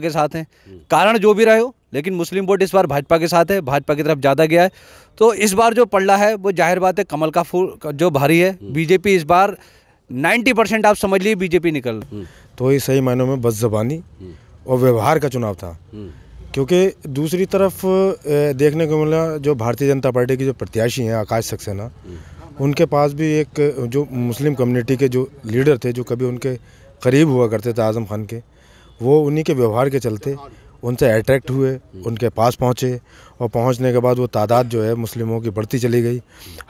के साथ हैं हम्म। कारण जो भी रहे हो लेकिन मुस्लिम वोट इस बार भाजपा के साथ है भाजपा की तरफ ज़्यादा गया है तो इस बार जो पड़ रहा है वो जाहिर बात है कमल का फूल जो भारी है हम्म। बीजेपी इस बार 90 परसेंट आप समझ लिए बीजेपी निकल हम्म। तो ये सही मायनों में बस जबानी और व्यवहार का चुनाव था क्योंकि दूसरी तरफ देखने को मिला जो भारतीय जनता पार्टी के जो प्रत्याशी हैं आकाश सक्सेना उनके पास भी एक जो मुस्लिम कम्युनिटी के जो लीडर थे जो कभी उनके करीब हुआ करते थे आज़म खान के वो उन्हीं के व्यवहार के चलते उनसे अट्रैक्ट हुए उनके पास पहुँचे और पहुँचने के बाद वो तादाद जो है मुस्लिमों की बढ़ती चली गई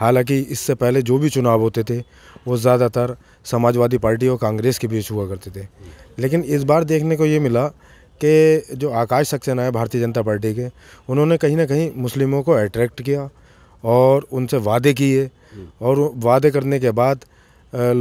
हालांकि इससे पहले जो भी चुनाव होते थे वो ज़्यादातर समाजवादी पार्टी और कांग्रेस के बीच हुआ करते थे लेकिन इस बार देखने को ये मिला कि जो आकाश सक्सेना है भारतीय जनता पार्टी के उन्होंने कहीं ना कहीं मुस्लिमों को अट्रैक्ट किया और उनसे वादे किए और वादे करने के बाद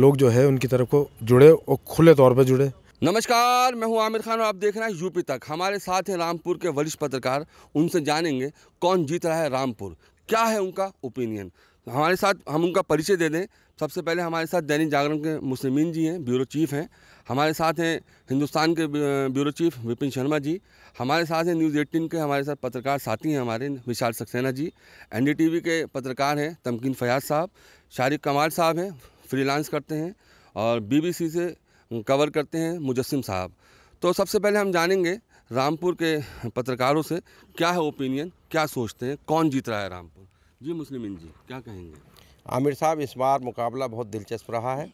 लोग जो है उनकी तरफ को जुड़े और खुले तौर पर जुड़े नमस्कार मैं हूं आमिर खान और आप देख रहे हैं यूपी तक हमारे साथ हैं रामपुर के वरिष्ठ पत्रकार उनसे जानेंगे कौन जीत रहा है रामपुर क्या है उनका ओपिनियन हमारे साथ हम उनका परिचय दे दें सबसे पहले हमारे साथ दैनिक जागरण के मुस्लिमीन जी हैं ब्यूरो चीफ हैं हमारे साथ हैं हिंदुस्तान के ब्यूरो चीफ विपिन शर्मा जी हमारे साथ हैं न्यूज़ एटीन के हमारे साथ पत्रकार साथी हैं हमारे विशाल सक्सेना जी एन के पत्रकार हैं तमकीन फयाज साहब शारिक कमाल साहब हैं फ्रीलांस करते हैं और बीबीसी से कवर करते हैं मुजस्म साहब तो सबसे पहले हम जानेंगे रामपुर के पत्रकारों से क्या है ओपिनियन क्या सोचते हैं कौन जीत रहा है रामपुर जी मुस्लिम जी क्या कहेंगे आमिर साहब इस बार मुकाबला बहुत दिलचस्प रहा है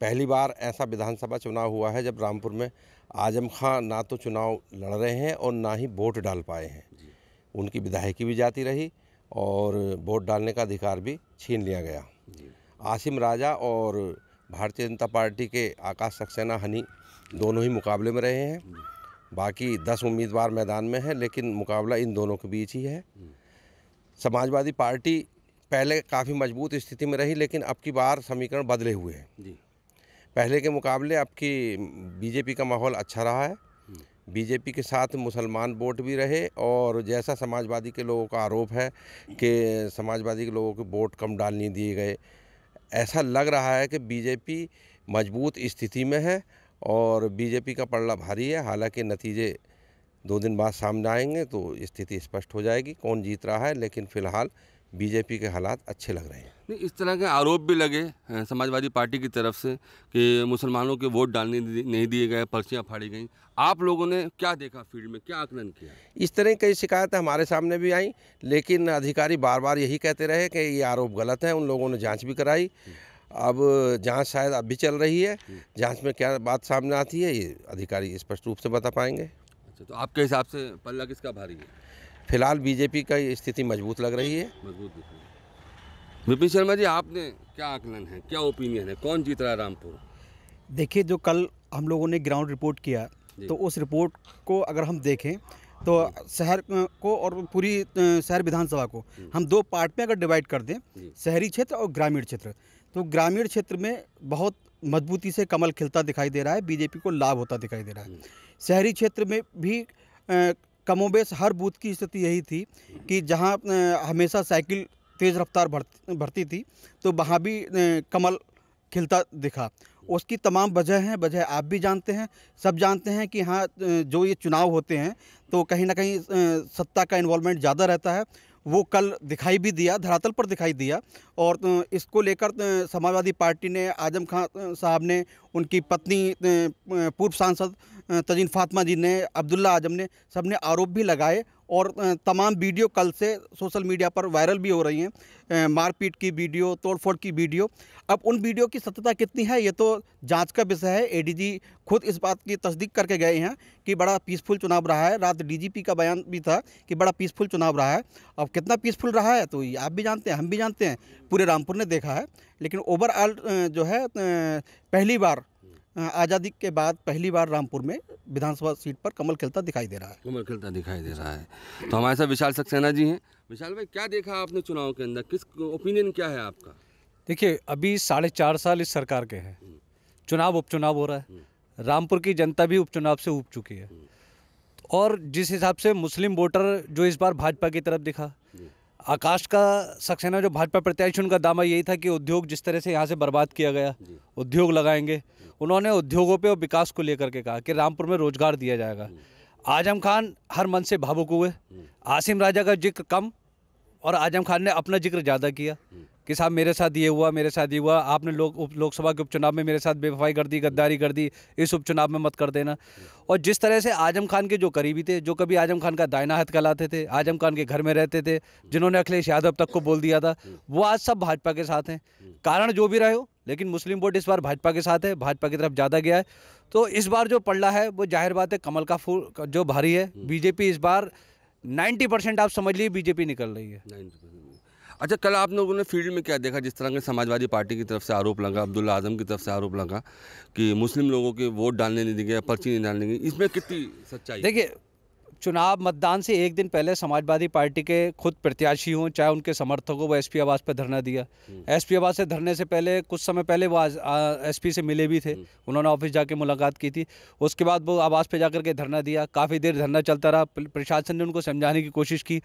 पहली बार ऐसा विधानसभा चुनाव हुआ है जब रामपुर में आजम खां ना तो चुनाव लड़ रहे हैं और ना ही वोट डाल पाए हैं उनकी विधायकी भी जाती रही और वोट डालने का अधिकार भी छीन लिया गया आसिम राजा और भारतीय जनता पार्टी के आकाश सक्सेना हनी दोनों ही मुकाबले में रहे हैं बाकी दस उम्मीदवार मैदान में हैं लेकिन मुकाबला इन दोनों के बीच ही है समाजवादी पार्टी पहले काफ़ी मजबूत स्थिति में रही लेकिन अब की बार समीकरण बदले हुए हैं पहले के मुकाबले अब की बीजेपी का माहौल अच्छा रहा है बीजेपी के साथ मुसलमान वोट भी रहे और जैसा समाजवादी के लोगों का आरोप है कि समाजवादी के लोगों के वोट कम डालने दिए गए ऐसा लग रहा है कि बीजेपी मजबूत स्थिति में है और बीजेपी का पड़ला भारी है हालांकि नतीजे दो दिन बाद सामने आएंगे तो स्थिति स्पष्ट हो जाएगी कौन जीत रहा है लेकिन फ़िलहाल बीजेपी के हालात अच्छे लग रहे हैं नहीं इस तरह के आरोप भी लगे समाजवादी पार्टी की तरफ से कि मुसलमानों के वोट डालने नहीं दिए गए पर्चियाँ फाड़ी गई आप लोगों ने क्या देखा फील्ड में क्या आकलन किया इस तरह की कई शिकायतें हमारे सामने भी आई लेकिन अधिकारी बार बार यही कहते रहे कि ये आरोप गलत हैं उन लोगों ने जाँच भी कराई अब जांच शायद अब भी चल रही है जांच में क्या बात सामने आती है ये अधिकारी स्पष्ट रूप से बता पाएंगे अच्छा तो आपके हिसाब से पल्ला किसका भारी है फिलहाल बीजेपी का स्थिति मजबूत लग रही है मजबूत विपिन शर्मा जी आपने क्या आकलन है क्या ओपिनियन है कौन जीत रहा है रामपुर देखिए जो कल हम लोगों ने ग्राउंड रिपोर्ट किया तो उस रिपोर्ट को अगर हम देखें तो शहर को और पूरी शहर विधानसभा को हम दो पार्ट में अगर डिवाइड कर दें शहरी क्षेत्र और ग्रामीण क्षेत्र तो ग्रामीण क्षेत्र में बहुत मजबूती से कमल खिलता दिखाई दे रहा है बीजेपी को लाभ होता दिखाई दे रहा है शहरी क्षेत्र में भी कमोबेश हर बूथ की स्थिति यही थी कि जहाँ हमेशा साइकिल तेज़ रफ्तार भरती थी तो वहाँ भी कमल खिलता दिखा उसकी तमाम वजह हैं वजह आप भी जानते हैं सब जानते हैं कि हाँ जो ये चुनाव होते हैं तो कहीं ना कहीं सत्ता का इन्वॉल्वमेंट ज़्यादा रहता है वो कल दिखाई भी दिया धरातल पर दिखाई दिया और इसको लेकर समाजवादी पार्टी ने आजम खान साहब ने उनकी पत्नी पूर्व सांसद तजीन फातमा जी ने अब्दुल्ला आजम ने सब ने आरोप भी लगाए और तमाम वीडियो कल से सोशल मीडिया पर वायरल भी हो रही हैं मारपीट की वीडियो तोड़फोड़ की वीडियो अब उन वीडियो की सत्यता कितनी है ये तो जांच का विषय है एडीजी खुद इस बात की तस्दीक करके गए हैं कि बड़ा पीसफुल चुनाव रहा है रात डीजीपी का बयान भी था कि बड़ा पीसफुल चुनाव रहा है अब कितना पीसफुल रहा है तो ये आप भी जानते हैं हम भी जानते हैं पूरे रामपुर ने देखा है लेकिन ओवरऑल जो है पहली बार आज़ादी के बाद पहली बार रामपुर में विधानसभा सीट पर कमल खिलता दिखाई दे रहा है कमल खिलता दिखाई दे रहा है तो हमारे साथ विशाल सक्सेना जी हैं विशाल भाई क्या देखा आपने चुनाव के अंदर किस ओपिनियन क्या है आपका देखिए अभी साढ़े चार साल इस सरकार के हैं चुनाव उपचुनाव हो रहा है रामपुर की जनता भी उपचुनाव से उप चुकी है और जिस हिसाब से मुस्लिम वोटर जो इस बार भाजपा की तरफ दिखा आकाश का सक्सेना जो भाजपा प्रत्याशी उनका दावा यही था कि उद्योग जिस तरह से यहाँ से बर्बाद किया गया उद्योग लगाएंगे उन्होंने उद्योगों पे और विकास को लेकर के कहा कि रामपुर में रोजगार दिया जाएगा आजम खान हर मन से भावुक हुए आसिम राजा का जिक्र कम और आजम खान ने अपना जिक्र ज़्यादा किया कि साहब मेरे साथ ये हुआ मेरे साथ ये हुआ आपने लोग लोकसभा के उपचुनाव में मेरे साथ बेवफाई कर दी गद्दारी कर दी इस उपचुनाव में मत कर देना और जिस तरह से आजम खान के जो करीबी थे जो कभी आजम खान का दायना हथ कहलाते थे आजम खान के घर में रहते थे जिन्होंने अखिलेश यादव तक को बोल दिया था वो आज सब भाजपा के साथ हैं कारण जो भी रहे हो लेकिन मुस्लिम वोट इस बार भाजपा के साथ है भाजपा की तरफ ज़्यादा गया है तो इस बार जो पड़ रहा है वो जाहिर बात है कमल का फूल जो भारी है हम्म। बीजेपी इस बार 90 परसेंट आप समझ लिए बीजेपी निकल रही है अच्छा कल आप लोगों ने फील्ड में क्या देखा जिस तरह के समाजवादी पार्टी की तरफ से आरोप लगा अब्दुल्ला आजम की तरफ से आरोप लगा कि मुस्लिम लोगों के वोट डालने नहीं दिए पर्ची नहीं डालने दी इसमें कितनी सच्चाई देखिए चुनाव मतदान से एक दिन पहले समाजवादी पार्टी के खुद प्रत्याशी हों चाहे उनके समर्थकों वो एसपी आवास पर धरना दिया हम्म। एसपी आवास से धरने से पहले कुछ समय पहले वो एसपी से मिले भी थे हम्म। उन्होंने ऑफिस जाके मुलाकात की थी उसके बाद वो आवास पर जाकर के धरना दिया काफ़ी देर धरना चलता रहा प्रशासन ने उनको समझाने की कोशिश की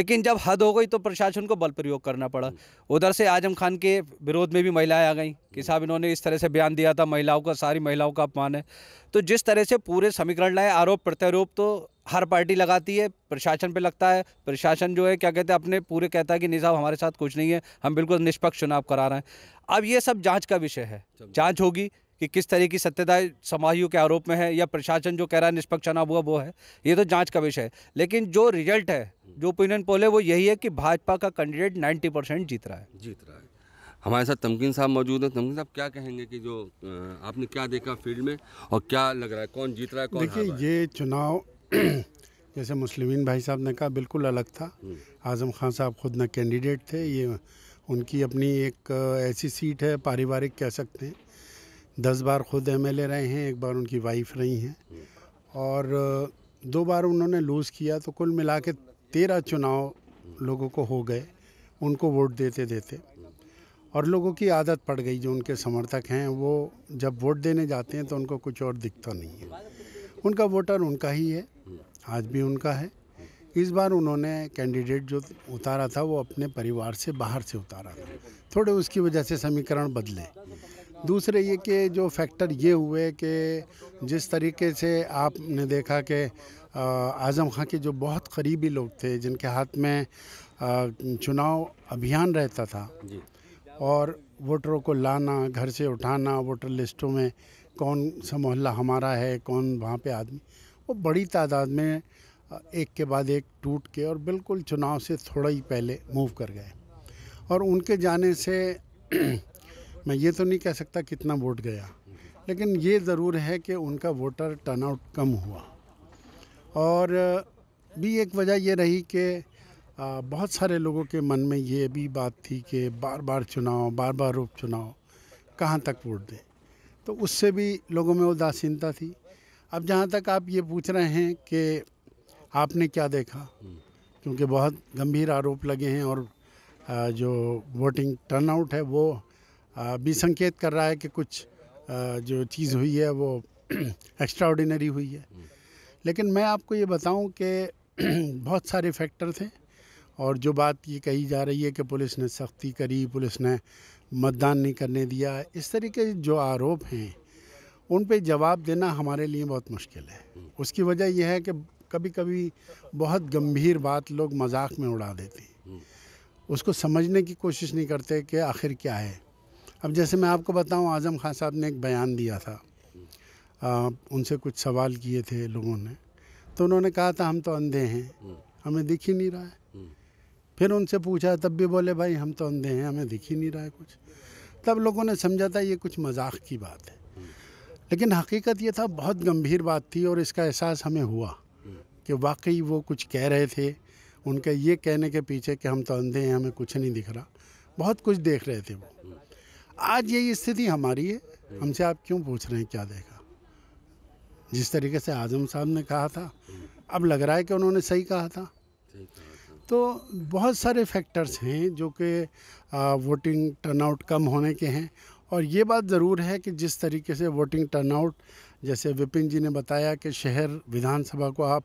लेकिन जब हद हो गई तो प्रशासन को बल प्रयोग करना पड़ा हम्म। उधर से आजम खान के विरोध में भी महिलाएँ आ गई कि साहब इन्होंने इस तरह से बयान दिया था महिलाओं का सारी महिलाओं का अपमान है तो जिस तरह से पूरे समीकरण लाए आरोप प्रत्यारोप तो हर पार्टी लगाती है प्रशासन पे लगता है प्रशासन जो है क्या कहते हैं अपने पूरे कहता है कि नहीं साहब हमारे साथ कुछ नहीं है हम बिल्कुल निष्पक्ष चुनाव करा रहे हैं अब ये सब जांच का विषय है जांच होगी कि किस तरह की सत्यता समाहियों के आरोप में है या प्रशासन जो कह रहा है निष्पक्ष चुनाव हुआ वो है ये तो जाँच का विषय है लेकिन जो रिजल्ट है जो ओपिनियन पोल है वो यही है कि भाजपा का कैंडिडेट नाइन्टी परसेंट जीत रहा है जीत रहा है हमारे साथ तमकिन साहब मौजूद हैं तमकिन साहब क्या कहेंगे कि जो आपने क्या देखा फील्ड में और क्या लग रहा है कौन जीत रहा है कौन देखिए ये चुनाव जैसे मुस्लिमीन भाई साहब ने कहा बिल्कुल अलग था हम्म। आज़म खान साहब खुद ना कैंडिडेट थे ये उनकी अपनी एक ऐसी सीट है पारिवारिक कह सकते हैं दस बार खुद एम रहे हैं एक बार उनकी वाइफ रही हैं हम्म। और दो बार उन्होंने लूज़ किया तो कुल मिला के तेरह चुनाव लोगों को हो गए उनको वोट देते देते और लोगों की आदत पड़ गई जो उनके समर्थक हैं वो जब वोट देने जाते हैं तो उनको कुछ और दिखता नहीं है उनका वोटर उनका ही है आज भी उनका है इस बार उन्होंने कैंडिडेट जो उतारा था वो अपने परिवार से बाहर से उतारा था थोड़े उसकी वजह से समीकरण बदले दूसरे ये कि जो फैक्टर ये हुए कि जिस तरीके से आपने देखा कि आज़म खां के जो बहुत करीबी लोग थे जिनके हाथ में चुनाव अभियान रहता था और वोटरों को लाना घर से उठाना वोटर लिस्टों में कौन सा मोहल्ला हमारा है कौन वहाँ पे आदमी वो बड़ी तादाद में एक के बाद एक टूट के और बिल्कुल चुनाव से थोड़ा ही पहले मूव कर गए और उनके जाने से मैं ये तो नहीं कह सकता कितना वोट गया लेकिन ये ज़रूर है कि उनका वोटर टर्नआउट कम हुआ और भी एक वजह ये रही कि बहुत सारे लोगों के मन में ये भी बात थी कि बार बार चुनाव बार बार उपचुनाव कहाँ तक वोट दें तो उससे भी लोगों में उदासीनता थी अब जहाँ तक आप ये पूछ रहे हैं कि आपने क्या देखा हम्म। क्योंकि बहुत गंभीर आरोप लगे हैं और जो वोटिंग टर्नआउट है वो भी संकेत कर रहा है कि कुछ जो चीज़ हुई है वो एक्स्ट्रा हुई है हम्म। लेकिन मैं आपको ये बताऊं कि बहुत सारे फैक्टर थे और जो बात ये कही जा रही है कि पुलिस ने सख्ती करी पुलिस ने मतदान नहीं करने दिया इस तरीके जो आरोप हैं उन पे जवाब देना हमारे लिए बहुत मुश्किल है उसकी वजह यह है कि कभी कभी बहुत गंभीर बात लोग मजाक में उड़ा देते हैं उसको समझने की कोशिश नहीं करते कि आखिर क्या है अब जैसे मैं आपको बताऊं आज़म खान साहब ने एक बयान दिया था आ, उनसे कुछ सवाल किए थे लोगों ने तो उन्होंने कहा था हम तो अंधे हैं हमें दिख ही नहीं रहा है फिर उनसे पूछा तब भी बोले भाई हम तो अंधे हैं हमें दिख ही नहीं रहा है कुछ तब लोगों ने समझा था ये कुछ मजाक की बात है लेकिन हकीकत ये था बहुत गंभीर बात थी और इसका एहसास हमें हुआ कि वाकई वो कुछ कह रहे थे उनके ये कहने के पीछे कि हम तो अंधे हैं हमें कुछ नहीं दिख रहा बहुत कुछ देख रहे थे वो आज यही स्थिति हमारी है हमसे आप क्यों पूछ रहे हैं क्या देखा जिस तरीके से आजम साहब ने कहा था अब लग रहा है कि उन्होंने सही कहा था तो बहुत सारे फैक्टर्स हैं जो कि वोटिंग टर्नआउट कम होने के हैं और ये बात ज़रूर है कि जिस तरीके से वोटिंग टर्नआउट जैसे विपिन जी ने बताया कि शहर विधानसभा को आप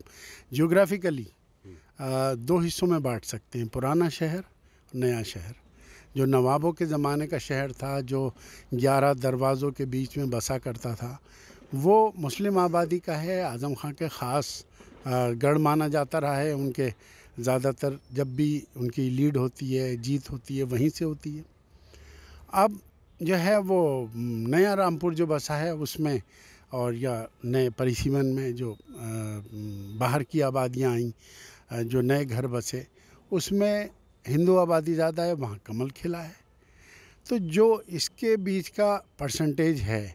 जोग्राफिकली दो हिस्सों में बांट सकते हैं पुराना शहर नया शहर जो नवाबों के ज़माने का शहर था जो ग्यारह दरवाज़ों के बीच में बसा करता था वो मुस्लिम आबादी का है आज़म खां के ख़ास गढ़ माना जाता रहा है उनके ज़्यादातर जब भी उनकी लीड होती है जीत होती है वहीं से होती है अब जो है वो नया रामपुर जो बसा है उसमें और या नए परिसीमन में जो बाहर की आबादियाँ आई जो नए घर बसे उसमें हिंदू आबादी ज़्यादा है वहाँ कमल खिला है तो जो इसके बीच का परसेंटेज है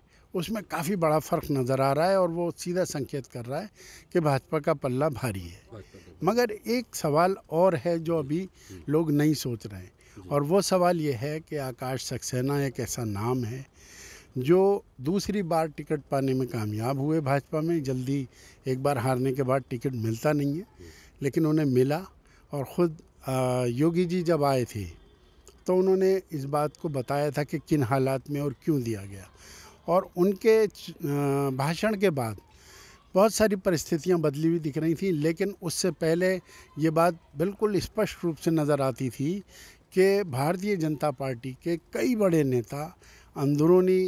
उसमें काफ़ी बड़ा फ़र्क नज़र आ रहा है और वो सीधा संकेत कर रहा है कि भाजपा का पल्ला भारी है मगर एक सवाल और है जो अभी लोग नहीं सोच रहे हैं और वो सवाल ये है कि आकाश सक्सेना एक ऐसा नाम है जो दूसरी बार टिकट पाने में कामयाब हुए भाजपा में जल्दी एक बार हारने के बाद टिकट मिलता नहीं है लेकिन उन्हें मिला और ख़ुद योगी जी जब आए थे तो उन्होंने इस बात को बताया था कि किन हालात में और क्यों दिया गया और उनके भाषण के बाद बहुत सारी परिस्थितियां बदली हुई दिख रही थी लेकिन उससे पहले ये बात बिल्कुल स्पष्ट रूप से नज़र आती थी कि भारतीय जनता पार्टी के कई बड़े नेता अंदरूनी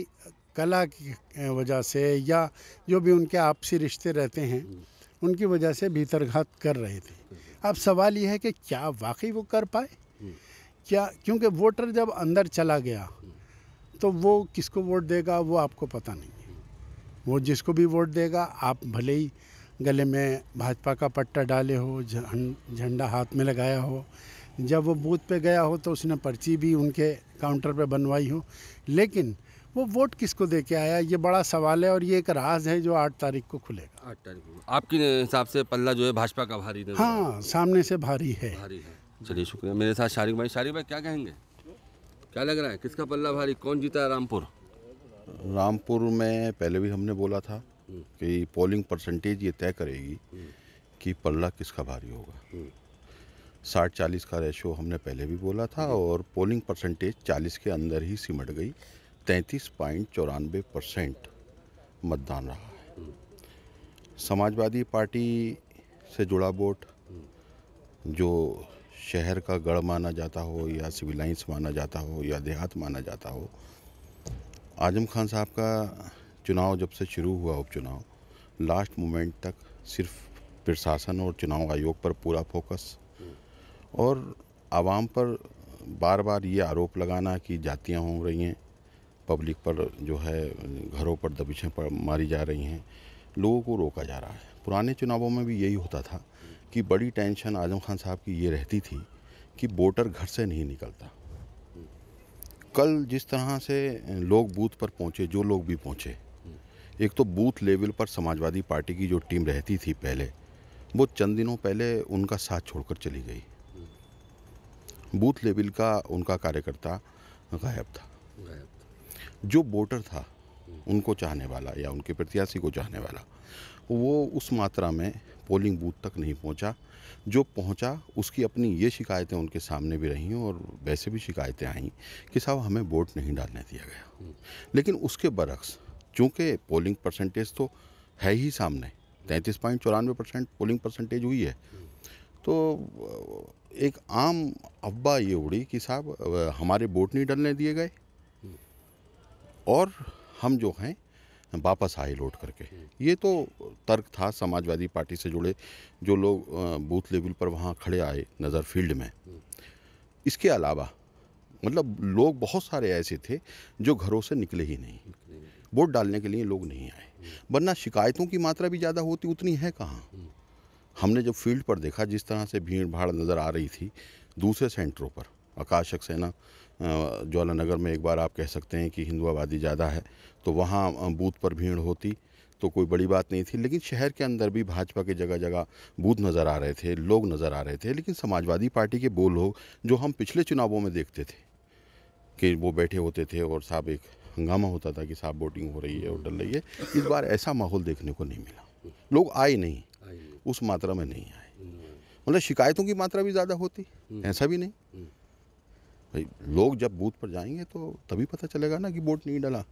कला की वजह से या जो भी उनके आपसी रिश्ते रहते हैं उनकी वजह से भीतरघात कर रहे थे अब सवाल यह है कि क्या वाकई वो कर पाए क्या क्योंकि वोटर जब अंदर चला गया तो वो किसको वोट देगा वो आपको पता नहीं है वो जिसको भी वोट देगा आप भले ही गले में भाजपा का पट्टा डाले हो झंडा हाथ में लगाया हो जब वो बूथ पे गया हो तो उसने पर्ची भी उनके काउंटर पे बनवाई हो लेकिन वो वोट किसको दे के आया ये बड़ा सवाल है और ये एक राज है जो आठ तारीख को खुलेगा आठ तारीख को आपके हिसाब से पल्ला जो है भाजपा का भारी हाँ सामने से भारी है भारी है चलिए शुक्रिया मेरे साथ शारिक भाई शारिक भाई क्या कहेंगे क्या लग रहा है किसका पल्ला भारी कौन जीता है रामपुर रामपुर में पहले भी हमने बोला था हम्म। कि पोलिंग परसेंटेज ये तय करेगी हम्म। कि पल्ला किसका भारी होगा हम्म। साठ चालीस का रेशो हमने पहले भी बोला था और पोलिंग परसेंटेज चालीस के अंदर ही सिमट गई तैंतीस पॉइंट चौरानवे परसेंट मतदान रहा है हम्म। समाजवादी पार्टी से जुड़ा वोट हम्म। जो शहर का गढ़ माना जाता हो या सिविल लाइन्स माना जाता हो या देहात माना जाता हो आजम खान साहब का चुनाव जब से शुरू हुआ उपचुनाव लास्ट मोमेंट तक सिर्फ प्रशासन और चुनाव आयोग पर पूरा फोकस और आवाम पर बार बार ये आरोप लगाना कि जातियाँ हो रही हैं पब्लिक पर जो है घरों पर दबिशें पर मारी जा रही हैं लोगों को रोका जा रहा है पुराने चुनावों में भी यही होता था कि बड़ी टेंशन आजम खान साहब की ये रहती थी कि वोटर घर से नहीं निकलता कल जिस तरह से लोग बूथ पर पहुंचे जो लोग भी पहुंचे एक तो बूथ लेवल पर समाजवादी पार्टी की जो टीम रहती थी पहले वो चंद दिनों पहले उनका साथ छोड़कर चली गई बूथ लेवल का उनका कार्यकर्ता गायब था गायब जो वोटर था उनको चाहने वाला या उनके प्रत्याशी को चाहने वाला वो उस मात्रा में पोलिंग बूथ तक नहीं पहुंचा जो पहुंचा उसकी अपनी ये शिकायतें उनके सामने भी रहीं और वैसे भी शिकायतें आईं कि साहब हमें वोट नहीं डालने दिया गया हम्म। लेकिन उसके बरक्स चूँकि पोलिंग परसेंटेज तो है ही सामने तैंतीस पॉइंट चौरानवे परसेंट पोलिंग परसेंटेज हुई है हम्म। तो एक आम अफवाह ये उड़ी कि साहब हमारे वोट नहीं डलने दिए गए और हम जो हैं वापस आए लौट करके ये तो तर्क था समाजवादी पार्टी से जुड़े जो लोग बूथ लेवल पर वहाँ खड़े आए नज़र फील्ड में इसके अलावा मतलब लोग बहुत सारे ऐसे थे जो घरों से निकले ही नहीं वोट डालने के लिए लोग नहीं आए वरना शिकायतों की मात्रा भी ज़्यादा होती उतनी है कहाँ हमने जब फील्ड पर देखा जिस तरह से भीड़ भाड़ नज़र आ रही थी दूसरे सेंटरों पर आकाशक सेना नगर में एक बार आप कह सकते हैं कि हिंदू आबादी ज़्यादा है तो वहाँ बूथ पर भीड़ होती तो कोई बड़ी बात नहीं थी लेकिन शहर के अंदर भी भाजपा के जगह जगह बूथ नज़र आ रहे थे लोग नज़र आ रहे थे लेकिन समाजवादी पार्टी के बोल लोग जो हम पिछले चुनावों में देखते थे कि वो बैठे होते थे और साहब एक हंगामा होता था कि साहब वोटिंग हो रही है और डल रही है इस बार ऐसा माहौल देखने को नहीं मिला लोग आए नहीं उस मात्रा में नहीं आए हम्म। मतलब शिकायतों की मात्रा भी ज़्यादा होती हम्म। ऐसा भी नहीं हम्म। भाई लोग जब बूथ पर जाएंगे तो तभी पता चलेगा ना कि वोट नहीं डला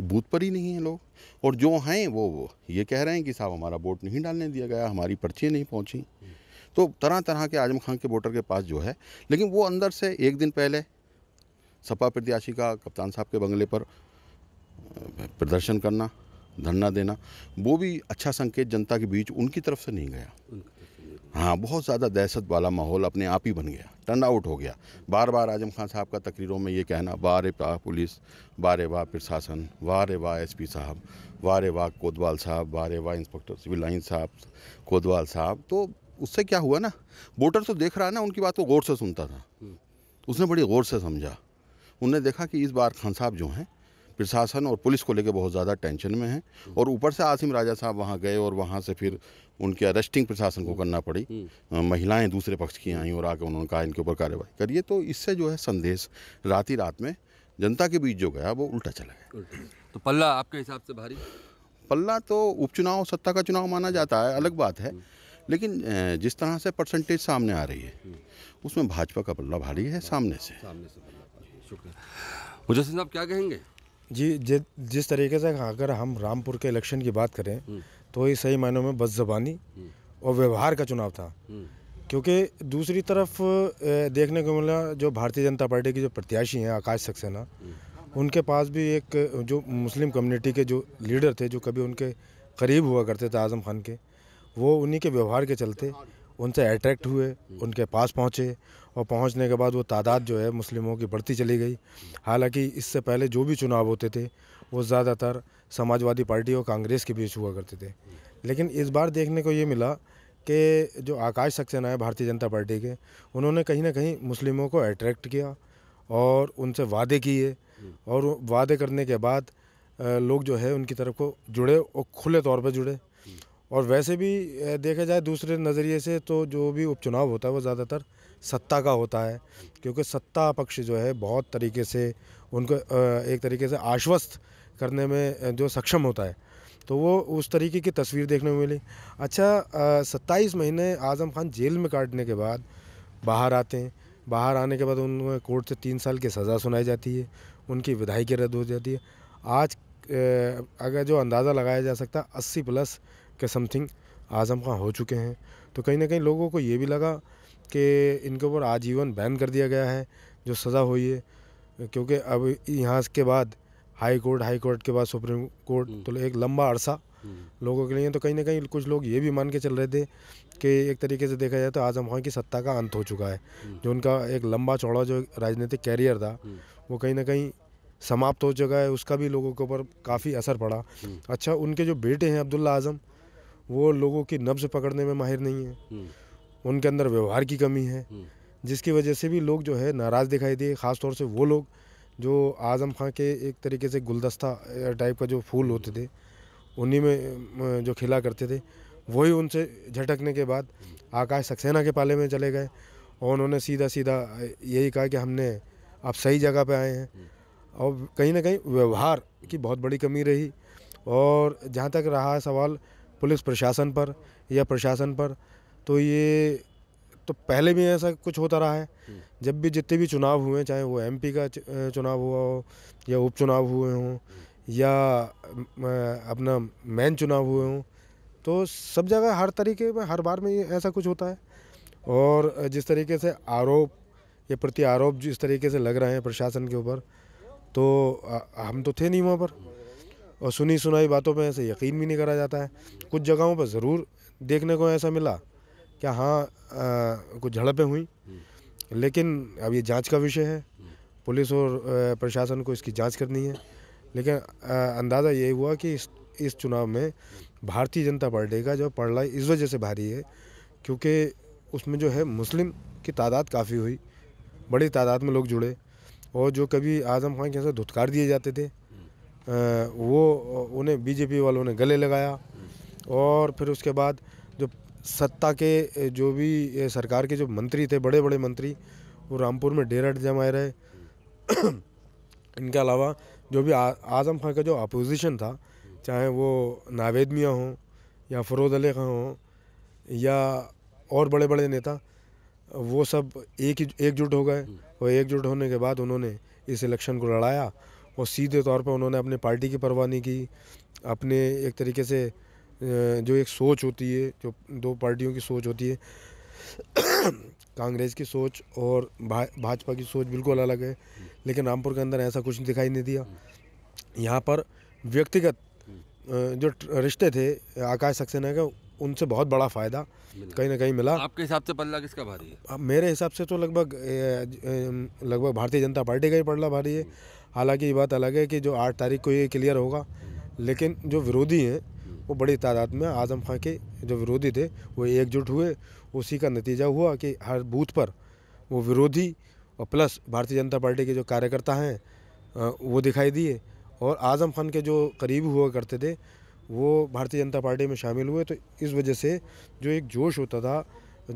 बूथ पर ही नहीं है लोग और जो हैं वो वो ये कह रहे हैं कि साहब हमारा वोट नहीं डालने दिया गया हमारी पर्ची नहीं पहुंची तो तरह तरह के आजम खान के वोटर के पास जो है लेकिन वो अंदर से एक दिन पहले सपा प्रत्याशी का कप्तान साहब के बंगले पर प्रदर्शन करना धरना देना वो भी अच्छा संकेत जनता के बीच उनकी तरफ से नहीं गया हाँ बहुत ज़्यादा दहशत वाला माहौल अपने आप ही बन गया टर्न आउट हो गया बार बार आजम खान साहब का तकरीरों में ये कहना वारे वाह पुलिस वारे वाह प्रशासन वारे वाह एसपी साहब वारे वाह कोतवाल साहब वारे वाह इंस्पेक्टर सिविल लाइन साहब कोतवाल साहब तो उससे क्या हुआ ना वोटर तो देख रहा है ना उनकी बात को तो गौर से सुनता था उसने बड़ी गौर से समझा उनने देखा कि इस बार खान साहब जो हैं प्रशासन और पुलिस को लेकर बहुत ज़्यादा टेंशन में है हम्म। और ऊपर से आसिम राजा साहब वहाँ गए और वहाँ से फिर उनके अरेस्टिंग प्रशासन को हम्म। करना पड़ी हम्म। महिलाएं दूसरे पक्ष की आईं और आके उन्होंने कहा इनके ऊपर कार्रवाई करिए तो इससे जो है संदेश रात ही रात में जनता के बीच जो गया वो उल्टा चला गया तो पल्ला आपके हिसाब से भारी पल्ला तो उपचुनाव सत्ता का चुनाव माना जाता है अलग बात है लेकिन जिस तरह से परसेंटेज सामने आ रही है उसमें भाजपा का पल्ला भारी है सामने से सामने से साहब क्या कहेंगे जी जि, जिस तरीके से अगर हम रामपुर के इलेक्शन की बात करें हम्म। तो ये सही मायनों में बस जबानी हम्म। और व्यवहार का चुनाव था हम्म। क्योंकि दूसरी तरफ देखने को मिला जो भारतीय जनता पार्टी के जो प्रत्याशी हैं आकाश सक्सेना उनके पास भी एक जो मुस्लिम कम्युनिटी के जो लीडर थे जो कभी उनके करीब हुआ करते थे आज़म खान के वो उन्हीं के व्यवहार के चलते उनसे अट्रैक्ट हुए उनके पास पहुँचे और पहुँचने के बाद वो तादाद जो है मुस्लिमों की बढ़ती चली गई हालांकि इससे पहले जो भी चुनाव होते थे वो ज़्यादातर समाजवादी पार्टी और कांग्रेस के बीच हुआ करते थे लेकिन इस बार देखने को ये मिला कि जो आकाश सक्सेना है भारतीय जनता पार्टी के उन्होंने कहीं ना कहीं मुस्लिमों को अट्रैक्ट किया और उनसे वादे किए और वादे करने के बाद लोग जो है उनकी तरफ को जुड़े और खुले तौर पर जुड़े और वैसे भी देखा जाए दूसरे नज़रिए से तो जो भी उपचुनाव होता है वो ज़्यादातर सत्ता का होता है क्योंकि सत्ता पक्ष जो है बहुत तरीके से उनको एक तरीके से आश्वस्त करने में जो सक्षम होता है तो वो उस तरीके की तस्वीर देखने को मिली अच्छा सत्ताईस महीने आज़म खान जेल में काटने के बाद बाहर आते हैं बाहर आने के बाद उनको कोर्ट से तीन साल की सज़ा सुनाई जाती है उनकी विधायकी रद्द हो जाती है आज अगर जो अंदाज़ा लगाया जा सकता अस्सी प्लस के समथिंग आज़म खां हो चुके हैं तो कहीं ना कहीं लोगों को ये भी लगा कि इनके ऊपर आजीवन बैन कर दिया गया है जो सज़ा हुई है क्योंकि अब यहाँ के बाद हाई कोर्ट हाई कोर्ट के बाद सुप्रीम कोर्ट हम्म। तो एक लंबा अरसा हम्म। लोगों के लिए तो कहीं ना कहीं कुछ लोग ये भी मान के चल रहे थे कि एक तरीके से देखा जाए तो आजम खान की सत्ता का अंत हो चुका है हम्म। जो उनका एक लंबा चौड़ा जो राजनीतिक कैरियर था वो कहीं ना कहीं समाप्त हो चुका है उसका भी लोगों के ऊपर काफ़ी असर पड़ा अच्छा उनके जो बेटे हैं अब्दुल्ला आजम वो लोगों की नब्ज पकड़ने में माहिर नहीं है हम्म। उनके अंदर व्यवहार की कमी है हम्म। जिसकी वजह से भी लोग जो है नाराज़ दिखाई दिए ख़ास तौर से वो लोग जो आज़म खां के एक तरीके से गुलदस्ता टाइप का जो फूल हम्म। होते थे उन्हीं में जो खिला करते थे वही उनसे झटकने के बाद आकाश सक्सेना के पाले में चले गए और उन्होंने सीधा सीधा यही कहा कि हमने अब सही जगह पे आए हैं और कहीं ना कहीं व्यवहार की बहुत बड़ी कमी रही और जहाँ तक रहा सवाल पुलिस प्रशासन पर या प्रशासन पर तो ये तो पहले भी ऐसा कुछ होता रहा है हम्म। जब भी जितने भी चुनाव हुए चाहे वो एमपी का चुनाव हुआ हो या उपचुनाव हुए हों हम्म। या अपना मैन चुनाव हुए हों तो सब जगह हर तरीके में हर बार में ये ऐसा कुछ होता है और जिस तरीके से आरोप या प्रति आरोप जिस तरीके से लग रहे हैं प्रशासन के ऊपर तो हम तो थे नहीं वहाँ पर और सुनी सुनाई बातों पर ऐसे यकीन भी नहीं करा जाता है कुछ जगहों पर ज़रूर देखने को ऐसा मिला कि हाँ कुछ झड़पें हुई लेकिन अब ये जांच का विषय है पुलिस और प्रशासन को इसकी जांच करनी है लेकिन अंदाज़ा ये हुआ कि इस इस चुनाव में भारतीय जनता पार्टी का जो पढ़लाई इस वजह से भारी है क्योंकि उसमें जो है मुस्लिम की तादाद काफ़ी हुई बड़ी तादाद में लोग जुड़े और जो कभी आज़म खान के ऐसे धुतकार दिए जाते थे वो उन्हें बीजेपी वालों ने गले लगाया और फिर उसके बाद जो सत्ता के जो भी सरकार के जो मंत्री थे बड़े बड़े मंत्री वो रामपुर में डेरा जमाए रहे इनके अलावा जो भी आज़म खां का जो अपोजिशन था चाहे वो नावेद मियाँ हों या फ़रोज़ अली खां हों या और बड़े बड़े नेता वो सब एक ही एकजुट हो गए और एकजुट होने के बाद उन्होंने इस इलेक्शन को लड़ाया और सीधे तौर पर उन्होंने अपने पार्टी की परवाह नहीं की अपने एक तरीके से जो एक सोच होती है जो दो पार्टियों की सोच होती है कांग्रेस की सोच और भाजपा की सोच बिल्कुल अलग है लेकिन रामपुर के अंदर ऐसा कुछ दिखाई नहीं दिया यहाँ पर व्यक्तिगत जो रिश्ते थे आकाश सक्सेना के उनसे बहुत बड़ा फ़ायदा कहीं ना कहीं मिला आपके हिसाब से पल्ला किसका भारी है मेरे हिसाब से तो लगभग लगभग भारतीय जनता पार्टी का ही पल्ला भारी है हालांकि ये बात अलग है कि जो आठ तारीख को ये क्लियर होगा लेकिन जो विरोधी हैं वो बड़ी तादाद में आजम खां के जो विरोधी थे वो एकजुट हुए उसी का नतीजा हुआ कि हर बूथ पर वो विरोधी और प्लस भारतीय जनता पार्टी के जो कार्यकर्ता हैं वो दिखाई दिए और आज़म खान के जो करीब हुआ करते थे वो भारतीय जनता पार्टी में शामिल हुए तो इस वजह से जो एक जोश होता था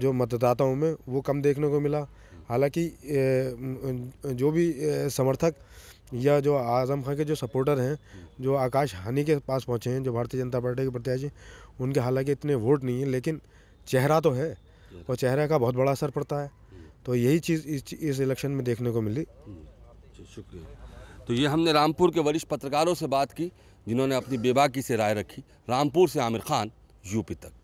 जो मतदाताओं में वो कम देखने को मिला हालांकि जो भी समर्थक या जो आज़म खां के जो सपोर्टर हैं जो आकाश हानि के पास पहुंचे हैं जो भारतीय जनता पार्टी के प्रत्याशी उनके हालांकि इतने वोट नहीं हैं लेकिन चेहरा तो है और चेहरे का बहुत बड़ा असर पड़ता है तो यही चीज़ इस इस इलेक्शन में देखने को मिली हम्म, शुक्रिया तो ये हमने रामपुर के वरिष्ठ पत्रकारों से बात की जिन्होंने अपनी बेबाकी से राय रखी रामपुर से आमिर खान यूपी तक